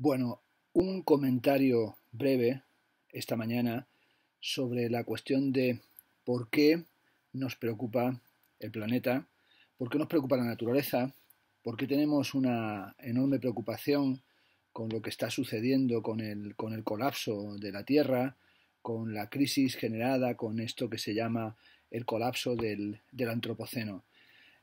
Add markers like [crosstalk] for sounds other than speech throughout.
Bueno, un comentario breve esta mañana sobre la cuestión de por qué nos preocupa el planeta, por qué nos preocupa la naturaleza, por qué tenemos una enorme preocupación con lo que está sucediendo con el, colapso de la Tierra, con la crisis generada con esto que se llama el colapso del, Antropoceno.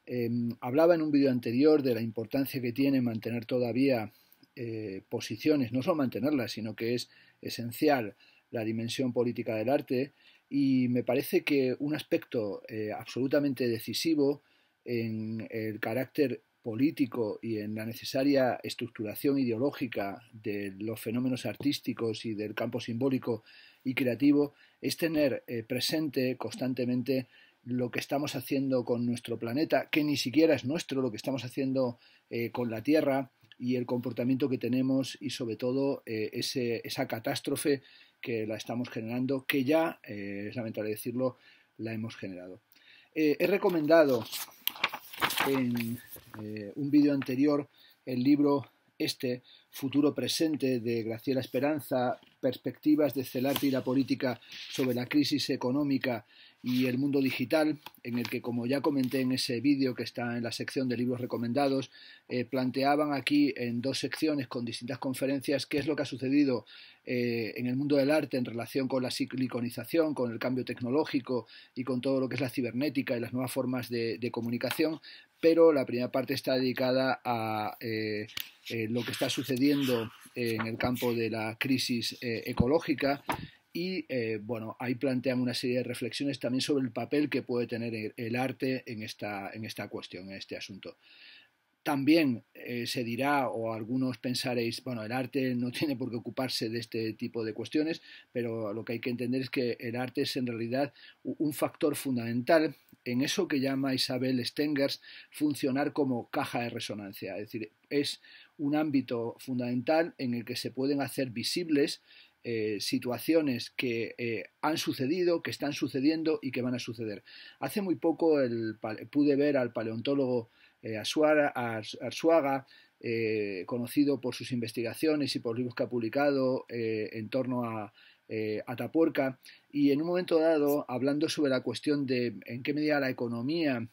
Em, hablaba en un vídeo anterior de la importancia que tiene mantener todavía eh, posiciones, no solo mantenerlas, sino que es esencial la dimensión política del arte y me parece que un aspecto eh, absolutamente decisivo en el carácter político y en la necesaria estructuración ideológica de los fenómenos artísticos y del campo simbólico y creativo es tener eh, presente constantemente lo que estamos haciendo con nuestro planeta, que ni siquiera es nuestro, lo que estamos haciendo con la Tierra, y el comportamiento que tenemos y sobre todo eh, esa catástrofe que la estamos generando, que ya, eh, es lamentable decirlo, la hemos generado. Eh, he recomendado en un vídeo anterior el libro este futuro presente de Graciela Esperanza, perspectivas de Celarte y la política sobre la crisis económica y el mundo digital, en el que, como ya comenté en ese vídeo que está en la sección de libros recomendados, eh, planteaban aquí en dos secciones con distintas conferencias qué es lo que ha sucedido eh, en el mundo del arte en relación con la siliconización, con el cambio tecnológico y con todo lo que es la cibernética y las nuevas formas de comunicación, pero la primera parte está dedicada a eh, eh, lo que está sucediendo eh, en el campo de la crisis ecológica y ahí plantean una serie de reflexiones también sobre el papel que puede tener el arte en esta cuestión, en este asunto. También eh, se dirá, o algunos pensaréis, bueno, el arte no tiene por qué ocuparse de este tipo de cuestiones, pero lo que hay que entender es que el arte es en realidad un factor fundamental en eso que llama Isabel Stengers funcionar como caja de resonancia. Es decir, es un ámbito fundamental en el que se pueden hacer visibles eh, situaciones que eh, han sucedido, que están sucediendo y que van a suceder. Hace muy poco pude ver al paleontólogo eh, Arzuaga, eh, conocido por sus investigaciones y por libros que ha publicado eh, en torno a, eh, Atapuerca y en un momento dado, hablando sobre la cuestión de en qué medida la economía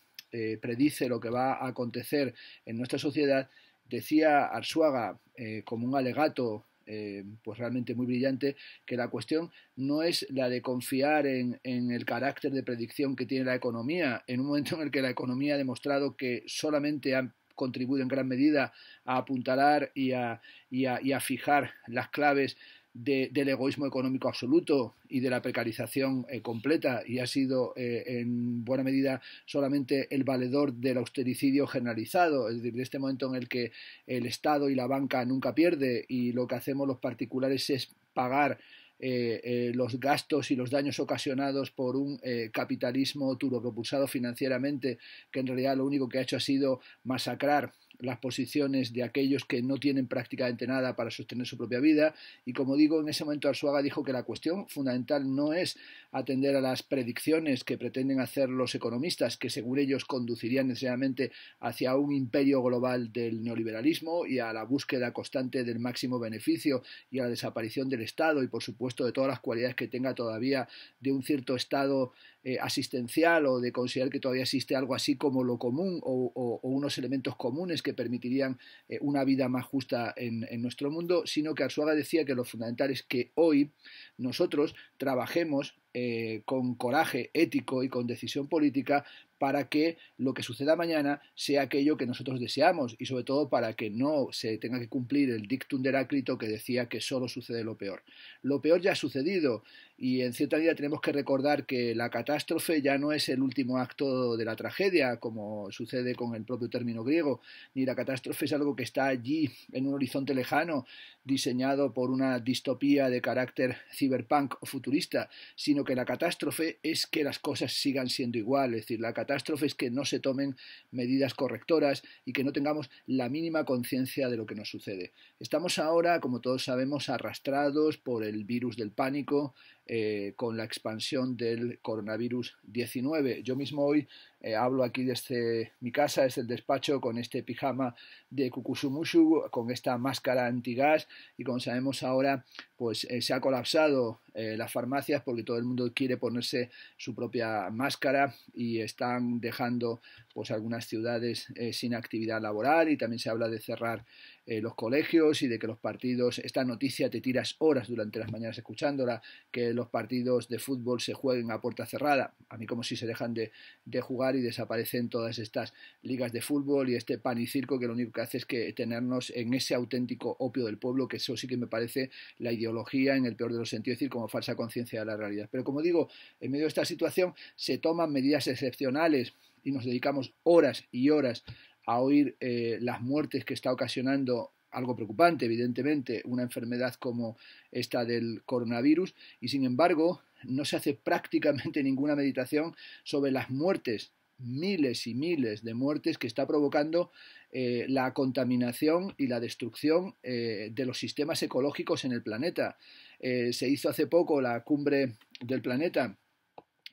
predice lo que va a acontecer en nuestra sociedad, decía Arzuaga como un alegato eh, pues realmente muy brillante, que la cuestión no es la de confiar en, el carácter de predicción que tiene la economía, en un momento en el que la economía ha demostrado que solamente ha contribuido en gran medida a apuntalar y a fijar las claves del egoísmo económico absoluto y de la precarización eh, completa y ha sido eh, en buena medida solamente el valedor del austericidio generalizado, es decir, de este momento en el que el Estado y la banca nunca pierde y lo que hacemos los particulares es pagar eh, los gastos y los daños ocasionados por un capitalismo capitalismo pulsado financieramente, que en realidad lo único que ha hecho ha sido masacrar las posiciones de aquellos que no tienen prácticamente nada para sostener su propia vida. Y como digo, en ese momento Arzuaga dijo que la cuestión fundamental no es atender a las predicciones que pretenden hacer los economistas, que según ellos conducirían necesariamente hacia un imperio global del neoliberalismo y a la búsqueda constante del máximo beneficio y a la desaparición del Estado y, por supuesto, de todas las cualidades que tenga todavía de un cierto Estado eh, asistencial o de considerar que todavía existe algo así como lo común o, unos elementos comunes que permitirían eh, una vida más justa en, en, nuestro mundo, sino que Arzuaga decía que lo fundamental es que hoy nosotros trabajemos eh, con coraje ético y con decisión política para que lo que suceda mañana sea aquello que nosotros deseamos y sobre todo para que no se tenga que cumplir el dictum de Heráclito que decía que solo sucede lo peor. Lo peor ya ha sucedido y en cierta medida tenemos que recordar que la catástrofe ya no es el último acto de la tragedia, como sucede con el propio término griego, ni la catástrofe es algo que está allí en un horizonte lejano, diseñado por una distopía de carácter ciberpunk o futurista, sino que la catástrofe es que las cosas sigan siendo igual, es decir, la catástrofe es que no se tomen medidas correctoras y que no tengamos la mínima conciencia de lo que nos sucede. Estamos ahora, como todos sabemos, arrastrados por el virus del pánico, eh, con la expansión del coronavirus 19. Yo mismo hoy eh, hablo aquí desde mi casa, desde el despacho, con este pijama de Kukusumushu, con esta máscara antigas y como sabemos ahora, pues eh, se ha colapsado las farmacias porque todo el mundo quiere ponerse su propia máscara y están dejando pues algunas ciudades sin actividad laboral y también se habla de cerrar eh, los colegios y de que los partidos, esta noticia te tiras horas durante las mañanas escuchándola, que los partidos de fútbol se jueguen a puerta cerrada, a mí como si se dejan de, de jugar y desaparecen todas estas ligas de fútbol y este pan y circo que lo único que hace es que tenernos en ese auténtico opio del pueblo, que eso sí que me parece la ideología en el peor de los sentidos, es decir, como falsa conciencia de la realidad. Pero como digo, en medio de esta situación se toman medidas excepcionales y nos dedicamos horas y horas a oír eh, las muertes que está ocasionando algo preocupante, evidentemente, una enfermedad como esta del coronavirus, y sin embargo no se hace [laughs] prácticamente ninguna meditación sobre las muertes, miles y miles de muertes que está provocando eh, la contaminación y la destrucción eh, de los sistemas ecológicos en el planeta. se hizo hace poco la cumbre del planeta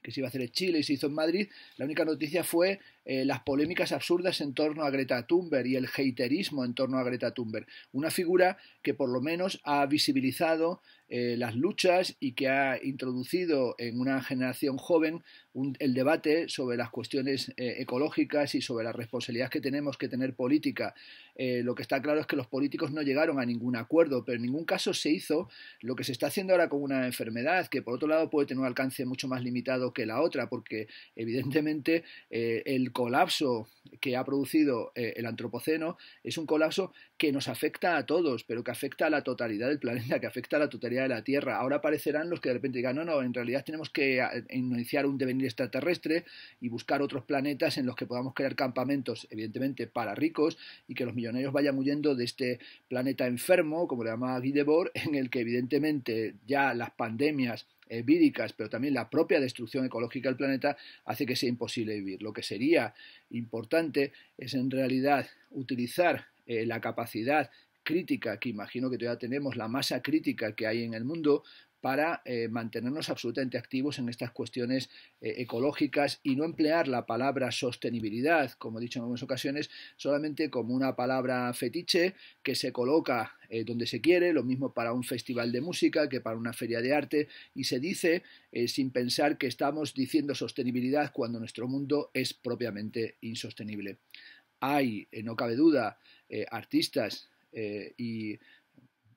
que se iba a hacer en Chile y se hizo en Madrid, la única noticia fue eh, las polémicas absurdas en torno a Greta Thunberg y el haterismo en torno a Greta Thunberg. Una figura que por lo menos ha visibilizado eh, las luchas y que ha introducido en una generación joven el debate sobre las cuestiones eh, ecológicas y sobre la responsabilidades que tenemos que tener política. Eh, lo que está claro es que los políticos no llegaron a ningún acuerdo, pero en ningún caso se hizo lo que se está haciendo ahora con una enfermedad, que por otro lado puede tener un alcance mucho más limitado que la otra, porque evidentemente el colapso que ha producido el antropoceno es un colapso que nos afecta a todos, pero que afecta a la totalidad del planeta, que afecta a la totalidad de la Tierra. Ahora aparecerán los que de repente digan, no, no, en realidad tenemos que eh, iniciar un devenir extraterrestre y buscar otros planetas en los que podamos crear campamentos, evidentemente, para ricos y que los millonarios vayan huyendo de este planeta enfermo, como le llama Guy en el que evidentemente ya las pandemias víricas, pero también la propia destrucción ecológica del planeta hace que sea imposible vivir. Lo que sería importante es en realidad utilizar eh, la capacidad crítica que imagino que todavía tenemos, la masa crítica que hay en el mundo para eh, mantenernos absolutamente activos en estas cuestiones eh, ecológicas y no emplear la palabra sostenibilidad, como he dicho en algunas ocasiones, solamente como una palabra fetiche que se coloca eh, donde se quiere, lo mismo para un festival de música que para una feria de arte, y se dice sin pensar que estamos diciendo sostenibilidad cuando nuestro mundo es propiamente insostenible. Hay, no cabe duda, artistas eh, y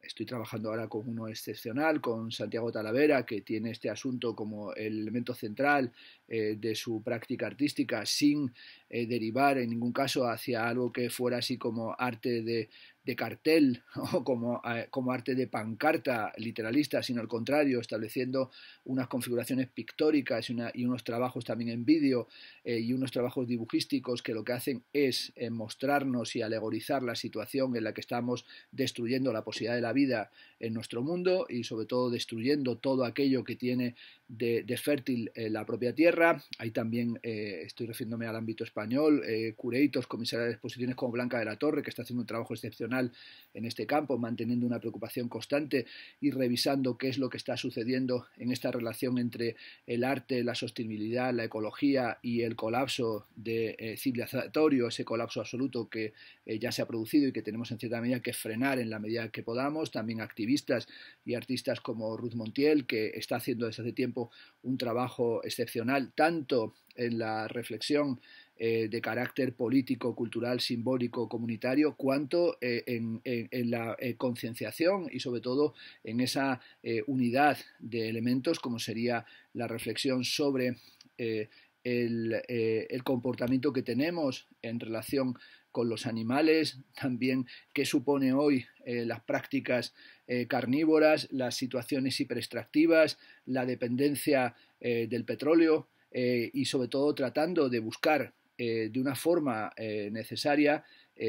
estoy trabajando ahora con uno excepcional, con Santiago Talavera, que tiene este asunto como el elemento central eh, de su práctica artística sin eh, derivar en ningún caso hacia algo que fuera así como arte de, cartel [laughs] o eh, como, arte de pancarta literalista, sino al contrario, estableciendo unas configuraciones pictóricas y, unos trabajos también en vídeo y unos trabajos dibujísticos que lo que hacen es mostrarnos y alegorizar la situación en la que estamos destruyendo la posibilidad de la vida en nuestro mundo y sobre todo destruyendo todo aquello que tiene de, fértil eh, la propia tierra. hay también eh, estoy refiriéndome al ámbito español, eh, Cureitos, comisaria de exposiciones como Blanca de la Torre, que está haciendo un trabajo excepcional en este campo, manteniendo una preocupación constante y revisando qué es lo que está sucediendo en esta relación entre el arte, la sostenibilidad, la ecología y el colapso de civilizatorio, ese colapso absoluto que ya se ha producido y que tenemos en cierta medida que frenar en la medida que podamos. También activistas y artistas como Ruth Montiel, que está haciendo desde hace tiempo un trabajo excepcional, tanto en la reflexión eh, de carácter político, cultural, simbólico, comunitario, cuanto eh, en, la eh, concienciación y sobre todo en esa unidad de elementos como sería la reflexión sobre el comportamiento que tenemos en relación con los animales, también qué supone hoy eh, las prácticas eh, carnívoras, las situaciones hiperextractivas, la dependencia eh, del petróleo y sobre todo tratando de buscar de una forma necesaria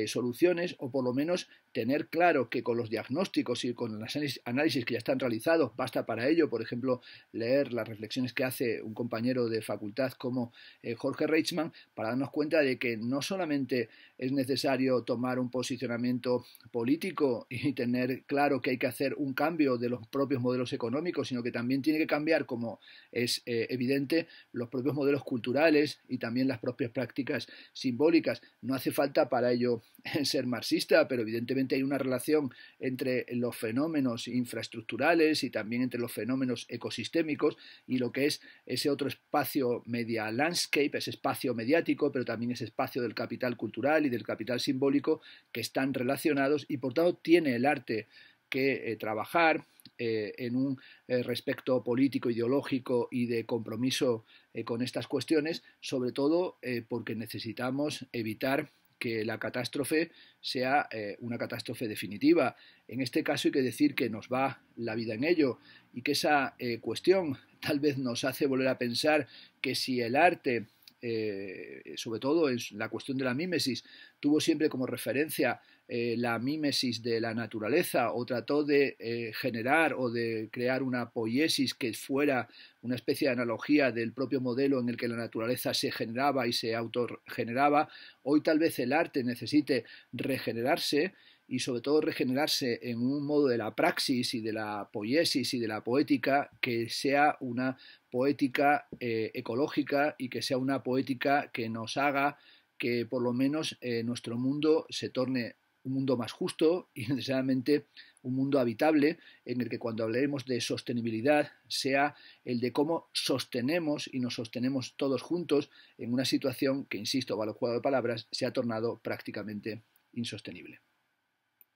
soluciones o por lo menos tener claro que con los diagnósticos y con los análisis que ya están realizados basta para ello, por ejemplo, leer las reflexiones que hace un compañero de facultad como eh, Jorge Reichmann para darnos cuenta de que no solamente es necesario tomar un posicionamiento político y [laughs] tener claro que hay que hacer un cambio de los propios modelos económicos, sino que también tiene que cambiar, como es eh, evidente, los propios modelos culturales y también las propias prácticas simbólicas. No hace falta para ello [laughs] ser marxista, pero evidentemente hay una relación entre los fenómenos infraestructurales y también entre los fenómenos ecosistémicos y lo que es ese otro espacio media landscape, ese espacio mediático, pero también ese espacio del capital cultural y del capital simbólico que están relacionados y por tanto tiene el arte que eh, trabajar eh, en un eh, respecto político, ideológico y de compromiso con estas cuestiones, sobre todo porque necesitamos evitar que la catástrofe sea eh, una catástrofe definitiva. En este caso hay que decir que nos va la vida en ello y que esa eh, cuestión tal vez nos hace volver a pensar que si el arte eh, eh, sobre todo en la cuestión de la mímesis, tuvo siempre como referencia eh, la mímesis de la naturaleza o trató de generar o de crear una poiesis que fuera una especie de analogía del propio modelo en el que la naturaleza se generaba y se autogeneraba, hoy tal vez el arte necesite regenerarse y sobre todo regenerarse en un modo de la praxis y de la poiesis y de la poética que sea una poética eh, ecológica y que sea una poética que nos haga que por lo menos eh, nuestro mundo se torne un mundo más justo y [laughs] necesariamente un mundo habitable en el que cuando hablemos de sostenibilidad sea el de cómo sostenemos y nos sostenemos todos juntos en una situación que, insisto, vale el juego de palabras, se ha tornado prácticamente insostenible.